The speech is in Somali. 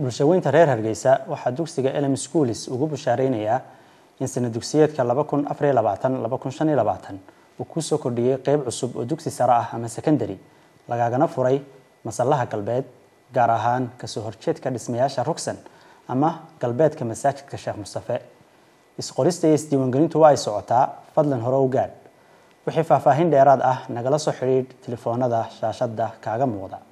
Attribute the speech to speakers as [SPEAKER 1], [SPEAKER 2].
[SPEAKER 1] bulshaweynta reer hargeysa waxaa dugsiga elem schoolis ugu bushaareynayaa in sana dugsiyeedka uu kusoo kordhiyey qeyb cusub oo dugsi sare ah ama secondary lagaagana furay masallaha galbeed gaar ahaan kasoo horjeedka dhismayaasha rugsan ama galbeedka masaajidka sheekh mustafe isqorista iyo isdiiwaangelintu waa ay socotaa fadlan hore u gaadh wixii faahfaahin dheeraad ah nagala soo xidhiidh telefoonada shaashada kaaga muuqda